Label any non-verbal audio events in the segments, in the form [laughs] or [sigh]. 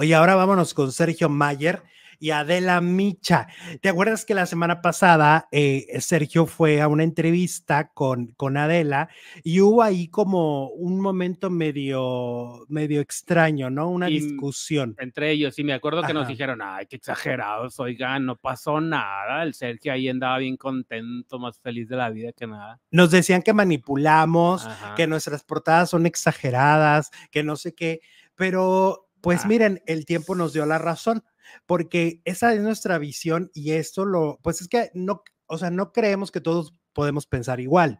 Oye, ahora vámonos con Sergio Mayer y Adela Micha. ¿Te acuerdas que la semana pasada eh, Sergio fue a una entrevista con, con Adela y hubo ahí como un momento medio, medio extraño, ¿no? Una discusión. Entre ellos, sí, me acuerdo que nos dijeron, ay, qué exagerados, oigan, no pasó nada. El Sergio ahí andaba bien contento, más feliz de la vida que nada. Nos decían que manipulamos, que nuestras portadas son exageradas, que no sé qué, pero pues ah. miren, el tiempo nos dio la razón, porque esa es nuestra visión y esto lo, pues es que no, o sea, no creemos que todos podemos pensar igual,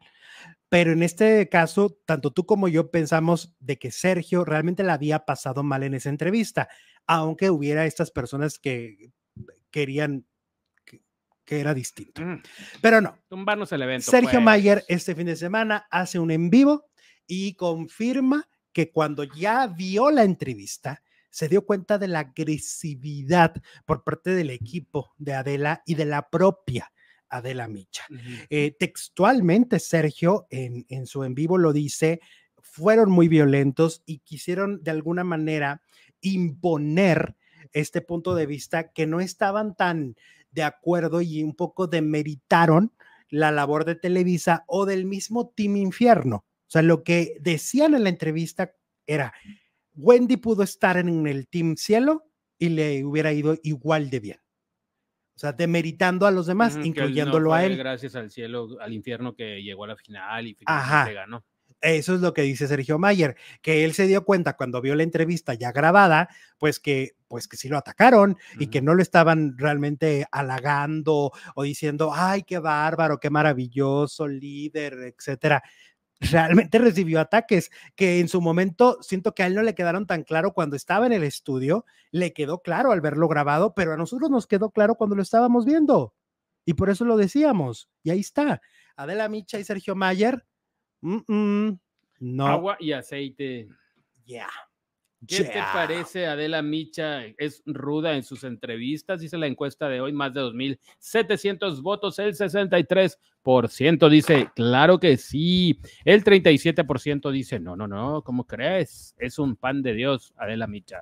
pero en este caso, tanto tú como yo pensamos de que Sergio realmente la había pasado mal en esa entrevista, aunque hubiera estas personas que querían que era distinto. Mm. Pero no. Tumbarnos el evento. Sergio pues. Mayer este fin de semana hace un en vivo y confirma que cuando ya vio la entrevista, se dio cuenta de la agresividad por parte del equipo de Adela y de la propia Adela Micha. Eh, textualmente, Sergio, en, en su en vivo lo dice, fueron muy violentos y quisieron de alguna manera imponer este punto de vista que no estaban tan de acuerdo y un poco demeritaron la labor de Televisa o del mismo Team Infierno. O sea, lo que decían en la entrevista era, Wendy pudo estar en el Team Cielo y le hubiera ido igual de bien. O sea, demeritando a los demás, incluyéndolo a él. Gracias al cielo, al infierno que llegó a la final y se ganó. Eso es lo que dice Sergio Mayer, que él se dio cuenta cuando vio la entrevista ya grabada, pues que pues que sí lo atacaron y que no lo estaban realmente halagando o diciendo, "Ay, qué bárbaro, qué maravilloso líder", etcétera, realmente [laughs] recibió ataques que en su momento siento que a él no le quedaron tan claro cuando estaba en el estudio, le quedó claro al verlo grabado, pero a nosotros nos quedó claro cuando lo estábamos viendo. Y por eso lo decíamos. Y ahí está. Adela Micha y Sergio Mayer. Mm, mm, no. Agua y aceite. Yeah. ¿Qué te parece Adela Micha? Es ruda en sus entrevistas, dice la encuesta de hoy, más de 2.700 votos, el 63% dice, claro que sí, el 37% dice, no, no, no, ¿cómo crees? Es un pan de Dios, Adela Micha.